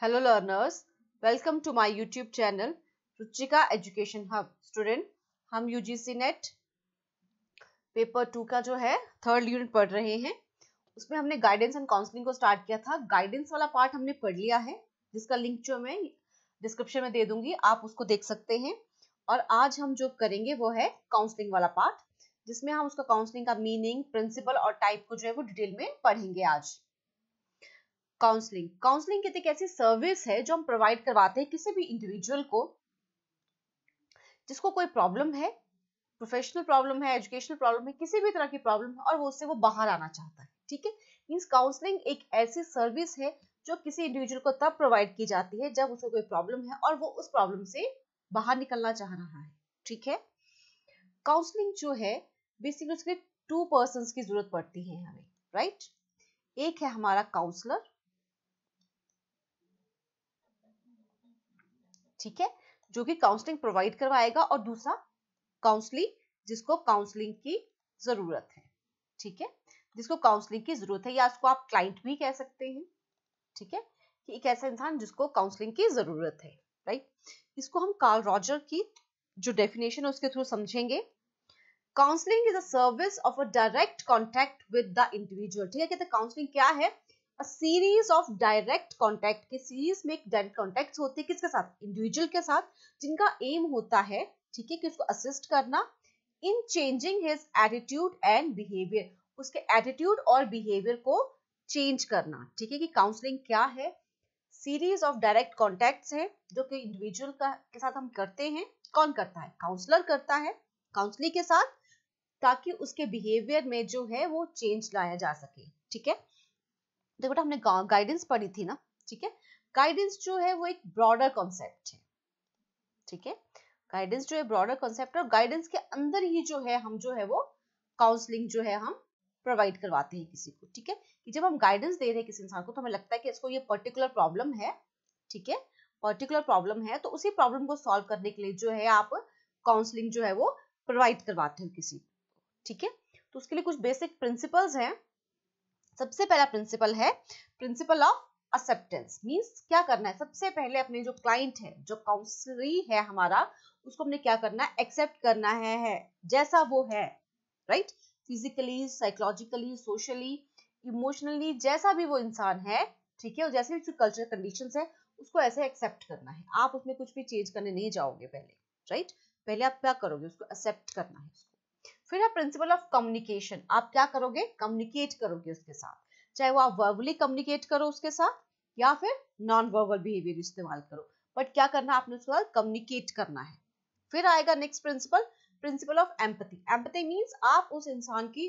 Hello learners, welcome to my YouTube channel Ruchika Education Hub. Student, हम UGC Net paper two का जो है third unit पढ़ रहे हैं उसमें हमने गाइडेंस एंड काउंसलिंग को स्टार्ट किया था गाइडेंस वाला पार्ट हमने पढ़ लिया है जिसका लिंक जो मैं डिस्क्रिप्शन में दे दूंगी आप उसको देख सकते हैं और आज हम जो करेंगे वो है काउंसलिंग वाला पार्ट जिसमें हम उसका काउंसलिंग का मीनिंग प्रिंसिपल और टाइप को जो है वो डिटेल में पढ़ेंगे आज काउंसलिंग काउंसलिंग कहते ऐसी सर्विस है जो हम प्रोवाइड करवाते हैं किसी भी इंडिविजुअल को जिसको कोई प्रॉब्लम है प्रोफेशनल प्रॉब्लम है एजुकेशनल प्रॉब्लम है किसी भी तरह की प्रॉब्लम है और वो उससे वो बाहर आना चाहता है ठीक है मीन्स काउंसलिंग एक ऐसी सर्विस है जो किसी इंडिविजुअल को तब प्रोवाइड की जाती है जब उसको कोई प्रॉब्लम है और वो उस प्रॉब्लम से बाहर निकलना चाह रहा है ठीक है काउंसलिंग जो है बेसिकली उसके टू पर्सन की जरूरत पड़ती है हमें राइट एक है हमारा काउंसलर ठीक है जो कि काउंसलिंग प्रोवाइड करवाएगा और दूसरा काउंसलिंग जिसको काउंसलिंग की जरूरत है ठीक है जिसको काउंसलिंग की जरूरत है या उसको आप क्लाइंट भी कह सकते हैं ठीक है कि एक ऐसा इंसान जिसको काउंसलिंग की जरूरत है राइट इसको हम कार्ल रॉजर की जो डेफिनेशन है उसके थ्रू समझेंगे counselling is a service of a direct contact with the individual ठीक है कहते हैं काउंसलिंग क्या है a series of direct contact के सीरीज में एक डायरेक्ट कॉन्टैक्ट होते हैं किसके साथ इंडिविजुअल के साथ जिनका एम होता है ठीक है कि उसको असिस्ट करना in changing his attitude and behaviour उसके एटीट्यूड और बिहेवियर को चेंज करना ठीक है कि काउंसलिंग क्या है सीरीज ऑफ डायरेक्ट कॉन्टैक्ट्स है जो कि इंडिविजुअल का के साथ हम करते हैं कौन करता है काउंसलर करता है काउंसलिंग के साथ ताकि उसके बिहेवियर में जो है वो चेंज लाया जा सके ठीक है देखो बेटा हमने गाइडेंस पढ़ी थी ना ठीक है गाइडेंस जो है वो एक ब्रॉडर कॉन्सेप्ट है ठीक है गाइडेंस जो है ब्रॉडर कॉन्सेप्ट और गाइडेंस के अंदर ही जो है हम जो है वो काउंसलिंग जो है हम प्रोवाइड करवाते हैं किसी को ठीक है कि जब हम गाइडेंस दे रहे हैं किसी इंसान को तो हमें लगता है कि इसको ये पर्टिकुलर प्रॉब्लम है ठीक है पर्टिकुलर प्रॉब्लम है तो उसी प्रॉब्लम को सॉल्व करने के लिए जो है आप काउंसलिंग जो है वो प्रोवाइड करवाते हो किसी को ठीक है तो उसके लिए कुछ बेसिक प्रिंसिपल्स हैं सबसे पहला प्रिंसिपल है प्रिंसिपल ऑफ एक्सेप्टेंस मींस क्या करना है सबसे पहले अपने जो क्लाइंट है जो काउंसलरी है हमारा उसको हमने क्या करना है एक्सेप्ट करना है, है जैसा वो है right physically psychologically socially emotionally जैसा भी वो इंसान है ठीक है और जैसे भी कल्चरल कंडीशन है उसको ऐसे एक्सेप्ट करना है आप उसमें कुछ भी चेंज करने नहीं जाओगे पहले राइट पहले आप क्या करोगे उसको एक्सेप्ट करना है फिर है प्रिंसिपल ऑफ कम्युनिकेशन आप क्या करोगे कम्युनिकेट करोगे उसके साथ चाहे वो आप वर्बली कम्युनिकेट करो उसके साथ या फिर नॉन वर्बल बिहेवियर इस्तेमाल करो बट क्या करना आपने उसके साथ कम्युनिकेट करना है फिर आएगा next principle principle of empathy empathy means आप उस इंसान की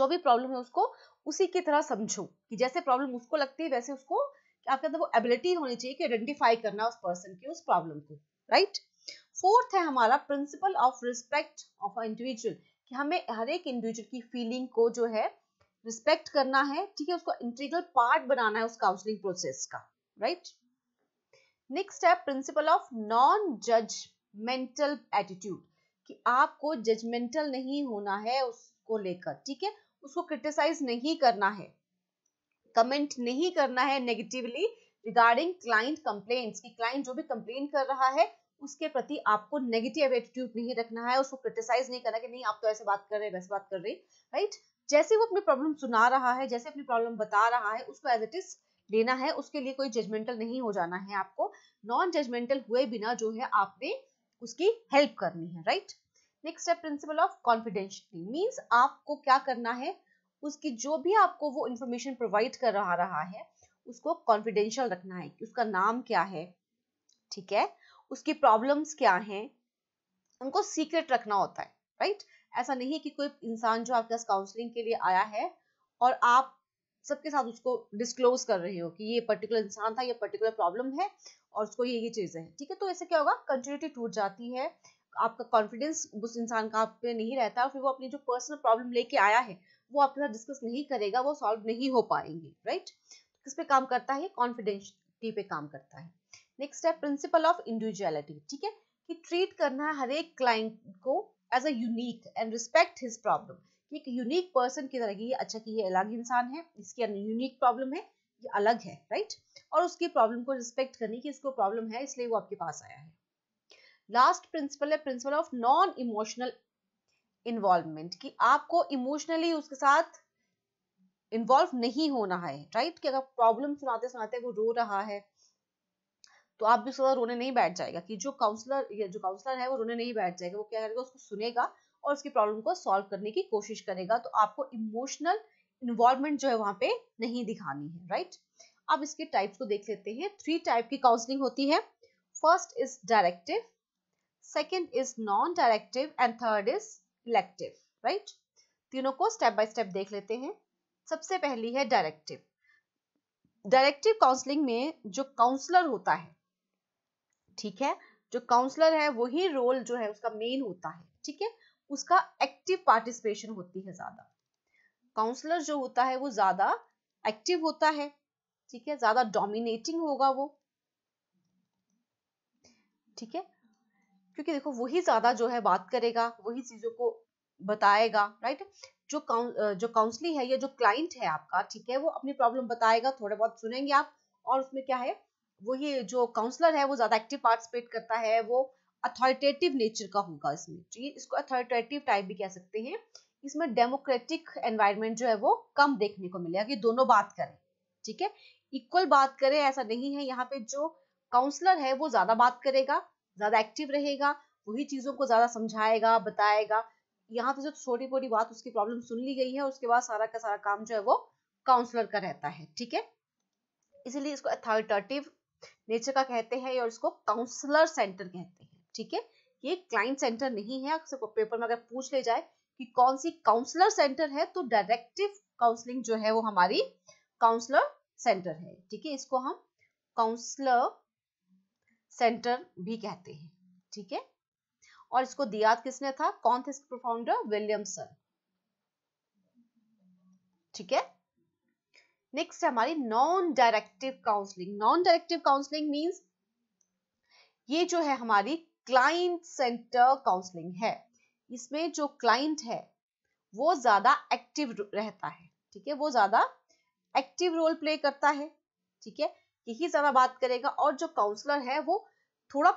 जो भी प्रॉब्लम है उसको उसी की तरह समझो कि जैसे प्रॉब्लम उसको लगती है वैसे उसको आपके अंदर वो एबिलिटी होनी चाहिए कि आइडेंटिफाई करना उस पर्सन की उस प्रॉब्लम को राइट right? फोर्थ है हमारा principle of respect of individual कि हमें हर एक इंडिविजुअल की फीलिंग को जो है रिस्पेक्ट करना है ठीक है उसको इंटीग्रल पार्ट बनाना है उस काउंसलिंग प्रोसेस का राइट नेक्स्ट है principle of non judgemental attitude कि आपको जजमेंटल नहीं होना है उसको लेकर ठीक है उसको क्रिटिसाइज नहीं करना है कमेंट नहीं करना है नेगेटिवली रिगार्डिंग क्लाइंट कंप्लेंट्स कि क्लाइंट जो भी कंप्लेन कर रहा है उसके प्रति आपको नेगेटिव एटीट्यूड नहीं रखना है उसको क्रिटिसाइज नहीं करना कि नहीं आप तो ऐसे बात कर रहे हैं वैसे बात कर रहे राइट जैसे वो अपनी प्रॉब्लम सुना रहा है जैसे अपनी प्रॉब्लम बता रहा है उसको एज इट इज लेना है उसके लिए कोई जजमेंटल नहीं हो जाना है आपको नॉन जजमेंटल हुए बिना जो है आपने उसकी हेल्प करनी है राइट नेक्स्ट है प्रिंसिपल ऑफ कॉन्फिडेंशियलिटी मीन्स आपको क्या करना है उसकी जो भी आपको वो इंफॉर्मेशन प्रोवाइड कर रहा रहा है उसको कॉन्फिडेंशियल रखना है कि उसका नाम क्या है ठीक है उसकी प्रॉब्लम्स क्या हैं उनको सीक्रेट रखना होता है राइट ऐसा नहीं कि कोई इंसान जो आपके पास काउंसलिंग के लिए आया है और आप सबके साथ उसको डिस्क्लोज कर रहे हो कि ये पर्टिकुलर इंसान था ये पर्टिकुलर प्रॉब्लम है और उसको ये ये चीज़ें हैं ठीक है तो ऐसे क्या होगा कंटिन्यूटी टूट जाती है आपका कॉन्फिडेंस उस इंसान का आप पे नहीं रहता और फिर वो अपनी जो पर्सनल प्रॉब्लम लेके आया है वो आपके साथ डिस्कस नहीं करेगा वो सॉल्व नहीं हो पाएंगे राइट तो किस पे काम करता है कॉन्फिडेंस पे काम करता है नेक्स्ट है प्रिंसिपल ऑफ इंडिविजुअलिटी ठीक है कि ट्रीट करना हर एक क्लाइंट को as a unique and respect his problem कि एक यूनिक पर्सन की तरह की अच्छा कि ये अलग इंसान है इसकी यूनिक प्रॉब्लम है ये अलग है राइट और उसकी प्रॉब्लम को रिस्पेक्ट करने की इसको प्रॉब्लम है इसलिए वो आपके पास आया है लास्ट प्रिंसिपल है principle of non emotional involvement कि आपको इमोशनली उसके साथ इन्वॉल्व नहीं होना है राइट कि अगर प्रॉब्लम सुनाते सुनाते वो रो रहा है तो आप भी उसके रोने नहीं बैठ जाएगा कि जो काउंसलर जो काउंसलर है वो रोने नहीं बैठ जाएगा वो क्या करेगा उसको सुनेगा और उसकी प्रॉब्लम को सॉल्व करने की कोशिश करेगा तो आपको इमोशनल इन्वॉल्वमेंट जो है वहां पे नहीं दिखानी है राइट अब इसके टाइप्स को देख लेते हैं थ्री टाइप की काउंसलिंग होती है first is directive second is non directive and third is elective right तीनों को स्टेप बाय स्टेप देख लेते हैं सबसे पहली है डायरेक्टिव डायरेक्टिव काउंसलिंग में जो काउंसलर होता है ठीक है जो काउंसलर है वही रोल जो है उसका मेन होता है ठीक है उसका एक्टिव पार्टिसिपेशन होती है ज्यादा काउंसलर जो होता है वो ज्यादा एक्टिव होता है ठीक है ज्यादा डोमिनेटिंग होगा वो ठीक है क्योंकि देखो वही ज्यादा जो है बात करेगा वही चीजों को बताएगा राइट जो जो काउंसलिंग है या जो क्लाइंट है आपका ठीक है वो अपनी प्रॉब्लम बताएगा थोड़ा बहुत सुनेंगे आप और उसमें क्या है वही जो काउंसलर है वो ज़्यादा एक्टिव पार्टिसिपेट करता है वो अथॉरिटेटिव नेचर का होगा इसमें ठीक तो है इसको अथॉरिटेटिव टाइप भी कह सकते हैं इसमें डेमोक्रेटिक एनवायरमेंट जो है वो कम देखने को मिलेगा कि दोनों बात करें ठीक है इक्वल बात करें ऐसा नहीं है यहाँ पे जो काउंसलर है वो ज़्यादा बात करेगा ज़्यादा एक्टिव रहेगा वही चीज़ों को ज़्यादा समझाएगा बताएगा यहाँ पे जो छोटी मोटी बात उसकी प्रॉब्लम सुन ली गई है उसके बाद सारा का सारा काम जो है वो काउंसलर का रहता है ठीक है इसीलिए इसको अथॉरिटेटिव नेचर का कहते हैं और इसको काउंसलर सेंटर कहते हैं ठीक है ये क्लाइंट सेंटर नहीं है आपसे पेपर में अगर पूछ ले जाए कि कौन सी काउंसलर सेंटर है तो डायरेक्टिव काउंसलिंग जो है वो हमारी काउंसलर सेंटर है ठीक है इसको हम काउंसलर सेंटर भी कहते हैं ठीक है और इसको दिया किसने था कौन थे इसके प्रोफाउंडर विलियमसन ठीक है नेक्स्ट हमारी non directive counselling non directive counselling means ये जो है हमारी क्लाइंट सेंटर काउंसलिंग है इसमें जो क्लाइंट है वो ज्यादा एक्टिव रहता है ठीक है वो ज्यादा एक्टिव रोल प्ले करता है ठीक है यही ज्यादा बात करेगा और जो काउंसलर है वो थोड़ा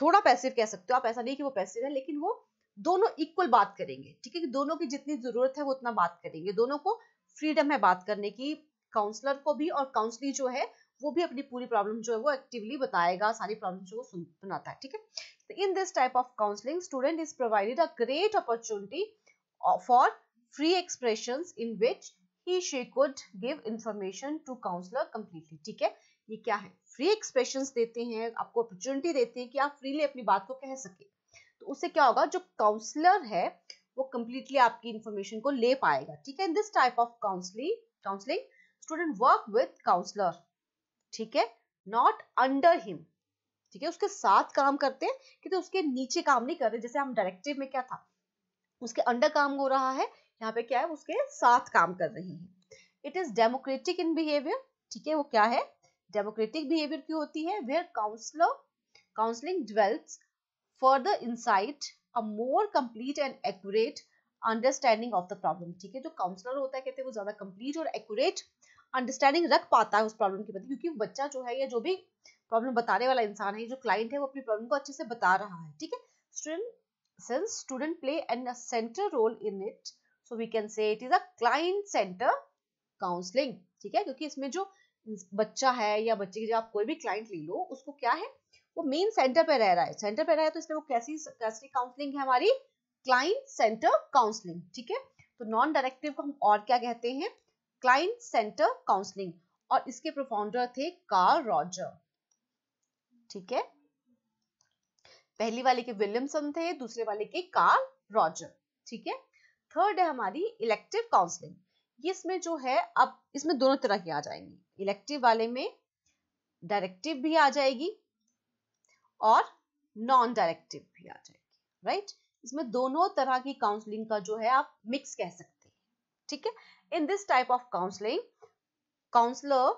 थोड़ा पैसिव कह सकते हो आप ऐसा नहीं कि वो पैसिव है लेकिन वो दोनों इक्वल बात करेंगे ठीक है कि दोनों की जितनी जरूरत है वो उतना बात करेंगे दोनों को फ्रीडम है बात करने की काउंसलर को भी और काउंसली जो है वो भी अपनी पूरी प्रॉब्लम जो है वो एक्टिवली बताएगा सारी प्रॉब्लम जो सुनाता है ठीक है in this type of counselling student is provided a great opportunity for free expression in which he she could give information to counsellor completely ठीक है ये क्या है फ्री एक्सप्रेशन देते हैं आपको अपॉर्चुनिटी देते हैं कि आप फ्रीली अपनी बात को कह सके तो उससे क्या होगा जो काउंसलर है वो कंप्लीटली आपकी इंफॉर्मेशन को ले पाएगा ठीक है this type of counselling counselling student work with counsellor ठीक है नॉट अंडर हिम ठीक है उसके साथ काम करते हैं कि तो उसके नीचे काम नहीं कर रहे जैसे हम डायरेक्टिव में क्या था उसके अंडर काम हो रहा है यहाँ पे क्या है उसके साथ काम कर रहे हैं it is democratic in behaviour ठीक है वो क्या है डेमोक्रेटिक बिहेवियर क्यों होती है where counsellor counselling develop for the insight a more complete and accurate understanding of the problem ठीक है जो काउंसलर होता है कहते हैं वो ज्यादा कंप्लीट और एक्यूरेट अंडरस्टैंडिंग रख पाता है उस प्रॉब्लम के प्रति क्योंकि बच्चा जो है या जो भी प्रॉब्लम बताने वाला इंसान है जो क्लाइंट है वो अपनी प्रॉब्लम को अच्छे से बता रहा है ठीक है student since student play an central role in it so we can say it is a client centre counselling ठीक है क्योंकि इसमें जो बच्चा है या बच्चे की जो आप कोई भी क्लाइंट ले लो उसको क्या है वो मेन सेंटर पे रह रहा है सेंटर पे रहा है तो इसलिए वो कैसी कैसी काउंसलिंग है हमारी क्लाइंट सेंटर काउंसलिंग ठीक है तो नॉन डायरेक्टिव को हम और क्या कहते हैं क्लाइंट सेंटर काउंसलिंग और इसके प्रोफाउंडर थे कार्ल रॉजर ठीक है पहली वाले के विलियमसन थे दूसरे वाले के कार्ल रॉजर ठीक है थर्ड है हमारी इलेक्टिव काउंसलिंग इसमें जो है अब इसमें दोनों तरह की आ जाएंगी इलेक्टिव वाले में डायरेक्टिव भी आ जाएगी और नॉन डायरेक्टिव भी आ जाएगी राइट इसमें दोनों तरह की काउंसलिंग का जो है आप मिक्स कह सकते हैं ठीक है in this type of counselling counsellor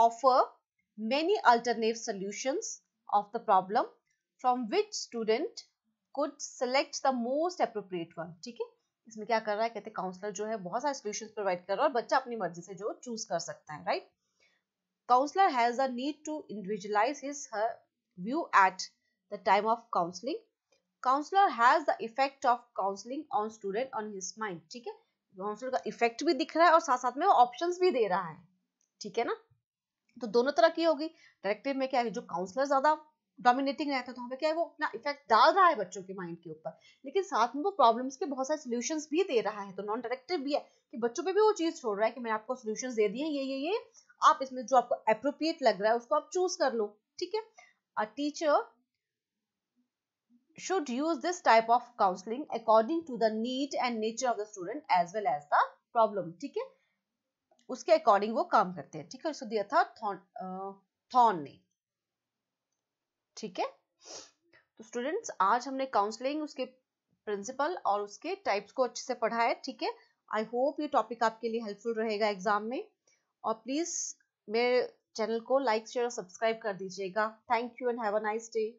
offer many alternate solution of the problem from which student could select the most appropriate one ठीक है इसमें क्या कर रहा है कहते हैं काउंसलर जो है बहुत सारे सोल्यूशन प्रोवाइड कर रहा है और बच्चा अपनी मर्जी से जो चूज कर सकता है right counsellor has a need to individualise his her view at the time of counseling counsellor has the effect of counselling on student on his mind ठीक है काउंसलर का इफेक्ट भी दिख रहा है और साथ साथ में वो ऑप्शन भी दे रहा है ठीक है ना तो दोनों तरह की होगी डायरेक्टिव में क्या है जो काउंसलर ज्यादा डोमिनेटिंग रहता है तो हमें क्या है वो अपना इफेक्ट डाल रहा है बच्चों के माइंड के ऊपर लेकिन साथ में वो प्रॉब्लम्स के बहुत सारे सोल्यूशन भी दे रहा है तो नॉन डायरेक्टिव भी है कि बच्चों पे भी वो चीज छोड़ रहा है कि मैंने आपको सोल्यूशन दे दिए ये ये ये आप इसमें जो आपको अप्रोप्रिएट लग रहा है उसको आप चूज कर लो ठीक है A teacher should use this type of counseling according to the need and nature of the student as well as the problem ठीक है उसके अकॉर्डिंग वो काम करते हैं ठीक है सो दिया था थॉन थॉन ने ठीक है तो स्टूडेंट्स आज हमने काउंसलिंग उसके प्रिंसिपल और उसके टाइप्स को अच्छे से पढ़ा है ठीक है आई होप ये टॉपिक आपके लिए हेल्पफुल रहेगा एग्जाम में और प्लीज़ मेरे चैनल को लाइक शेयर और सब्सक्राइब कर दीजिएगा thank you and have a nice day